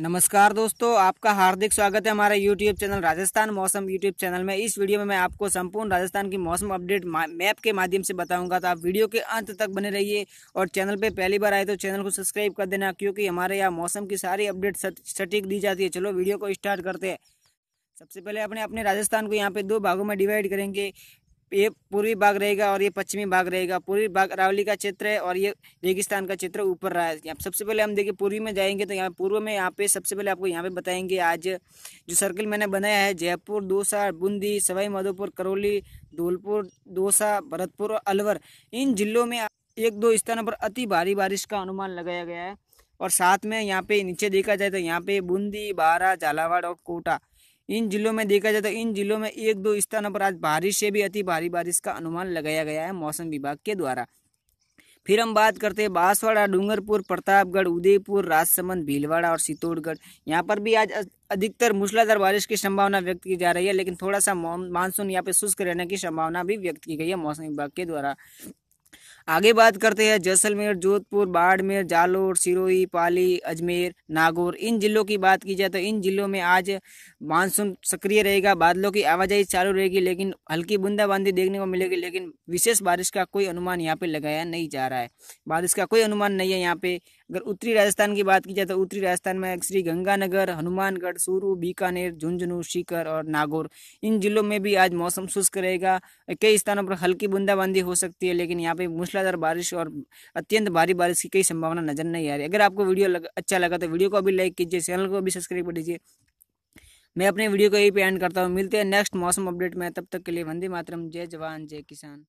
नमस्कार दोस्तों आपका हार्दिक स्वागत है हमारे यूट्यूब चैनल राजस्थान मौसम यूट्यूब चैनल में इस वीडियो में मैं आपको संपूर्ण राजस्थान की मौसम अपडेट मैप के माध्यम से बताऊंगा तो आप वीडियो के अंत तक बने रहिए और चैनल पे पहली बार आए तो चैनल को सब्सक्राइब कर देना क्योंकि हमारे यहाँ मौसम की सारी अपडेट सटीक दी जाती है चलो वीडियो को स्टार्ट करते हैं सबसे पहले अपने अपने राजस्थान को यहाँ पे दो भागों में डिवाइड करेंगे ये पूर्वी भाग रहेगा और ये पश्चिमी भाग रहेगा पूर्वी भाग अरावली का क्षेत्र है और ये रेगिस्तान का क्षेत्र ऊपर रहा है सबसे पहले हम देखिए पूर्वी में जाएंगे तो यहाँ पूर्व में यहाँ पे सबसे पहले आपको यहाँ पे बताएंगे आज जो सर्किल मैंने बनाया है जयपुर दोसा बूंदी सवाई माधोपुर करौली धौलपुर दौसा भरतपुर और अलवर इन जिलों में एक दो स्थानों पर अति भारी बारिश का अनुमान लगाया गया है और साथ में यहाँ पे नीचे देखा जाए तो यहाँ पे बूंदी बारा झालावाड़ और कोटा इन जिलों में देखा जाए तो इन जिलों में एक दो स्थानों पर आज बारिश से भी अति भारी बारिश का अनुमान लगाया गया है मौसम विभाग के द्वारा फिर हम बात करते हैं बांसवाड़ा डूंगरपुर प्रतापगढ़ उदयपुर राजसमंद भीलवाड़ा और चित्तौड़गढ़ यहाँ पर भी आज अधिकतर मूसलाधार बारिश की संभावना व्यक्त की जा रही है लेकिन थोड़ा सा मानसून यहाँ पे शुष्क रहने की संभावना भी व्यक्त की गई है मौसम विभाग के द्वारा आगे बात करते हैं जैसलमेर जोधपुर बाड़मेर जालोर सिरोही पाली अजमेर नागौर इन जिलों की बात की जाए तो इन जिलों में आज मानसून सक्रिय रहेगा बादलों की आवाजाही चालू रहेगी लेकिन हल्की बूंदाबांदी देखने को मिलेगी लेकिन विशेष बारिश का कोई अनुमान यहाँ पे लगाया नहीं जा रहा है बारिश का कोई अनुमान नहीं है यहाँ पे अगर उत्तरी राजस्थान की बात की जाए तो उत्तरी राजस्थान में श्री गंगानगर हनुमानगढ़ सूरू बीकानेर झुंझुनू सीकर और नागौर इन जिलों में भी आज मौसम शुष्क रहेगा कई स्थानों पर हल्की बूंदाबांदी हो सकती है लेकिन यहाँ पे मुस्लिम मूसलाधार बारिश और अत्यंत भारी बारिश की कई संभावना नजर नहीं आ रही अगर आपको वीडियो लग, अच्छा लगा तो वीडियो को अभी लाइक कीजिए चैनल को भी सब्सक्राइब कर दीजिए मैं अपने वीडियो को यही पे एंड करता हूँ मिलते हैं नेक्स्ट मौसम अपडेट में तब तक के लिए वंदे मातरम जय जवान जय किसान